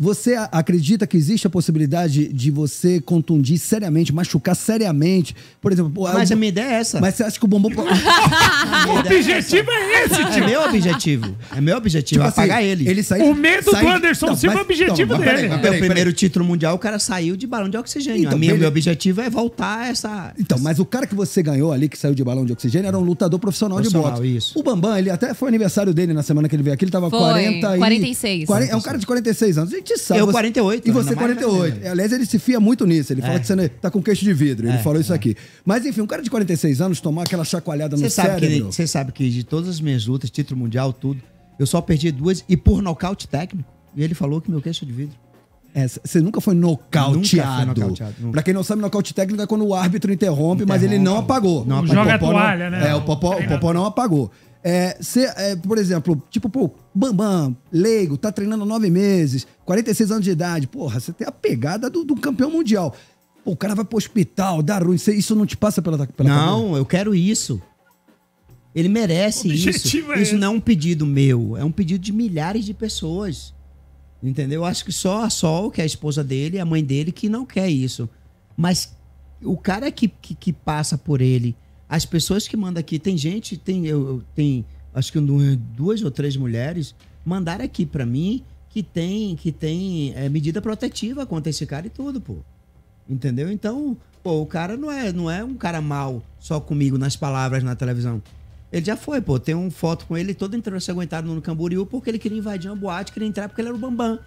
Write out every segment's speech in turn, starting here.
Você acredita que existe a possibilidade de você contundir seriamente, machucar seriamente? Por exemplo. Mas a, minha ideia é essa. Mas você acha que o bombom. o é objetivo é, esse, é tio. É meu objetivo. É meu objetivo. Tipo apagar assim, ele. ele sai, o medo do Anderson não, Silva é o objetivo dele. Peraí, peraí, o primeiro título mundial, o cara saiu de balão de oxigênio. Então, minha, meu objetivo é voltar essa. Então, mas o cara que você ganhou ali, que saiu de balão de oxigênio, era um lutador profissional, profissional de boxe. Isso. O Bambam, ele até foi aniversário dele na semana que ele veio aqui, ele tava foi, 40 e. 46. 40, é um cara de 46 anos. Gente, eu, você... 48. E você, 48. É. Aliás, ele se fia muito nisso. Ele é. fala que você é- tá com queixo de vidro. Ele é, falou isso é. aqui. Mas, enfim, um cara de 46 anos tomar aquela chacoalhada cê no sabe cérebro... Você sabe que de todas as minhas lutas, título mundial, tudo, eu só perdi duas e por nocaute técnico. E ele falou que meu queixo é de vidro essa. É, você nunca foi nocauteado. Nunca nocauteado nunca. Pra quem não sabe, nocaute técnico é quando o árbitro interrompe, interrompe. mas ele não apagou. Não apagou. Joga a toalha, não, né? É, o Popó, o Popó não apagou. É, cê, é, por exemplo, tipo, pô, Bambam, leigo, tá treinando nove meses, 46 anos de idade. Porra, você tem a pegada do, do campeão mundial. Pô, o cara vai pro hospital, dá ruim. Cê, isso não te passa pela, pela Não, cabeça. eu quero isso. Ele merece isso. É isso esse. não é um pedido meu, é um pedido de milhares de pessoas. Entendeu? Acho que só a Sol, que é a esposa dele, a mãe dele, que não quer isso. Mas o cara que, que, que passa por ele, as pessoas que mandam aqui, tem gente, tem, eu, eu tem acho que duas ou três mulheres mandaram aqui para mim que tem, que tem é, medida protetiva contra esse cara e tudo, pô. Entendeu? Então, pô, o cara não é, não é um cara mal só comigo nas palavras na televisão. Ele já foi, pô. Tem uma foto com ele todo ensanguentado no Camboriú porque ele queria invadir uma boate, queria entrar porque ele era o Bambam.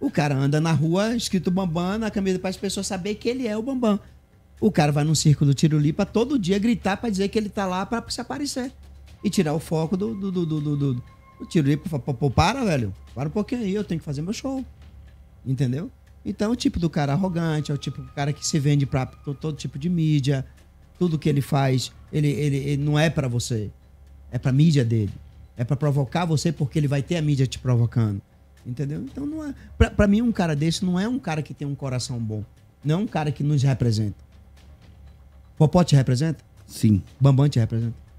O cara anda na rua escrito Bambam na camisa para as pessoas saber que ele é o Bambam. O cara vai no circo do Tirolipa todo dia gritar para dizer que ele tá lá para se aparecer e tirar o foco do. do, do, do, do, do. O Tirolipa fala: para, velho. Para um pouquinho aí, eu tenho que fazer meu show. Entendeu? Então, é o tipo do cara arrogante, é o tipo do cara que se vende pra todo tipo de mídia, tudo que ele faz, ele, ele, ele não é para você. É para mídia dele. É para provocar você porque ele vai ter a mídia te provocando. Entendeu? Então não é, para mim um cara desse não é um cara que tem um coração bom. Não é um cara que nos representa. Popó te representa? Sim. Bambam te representa?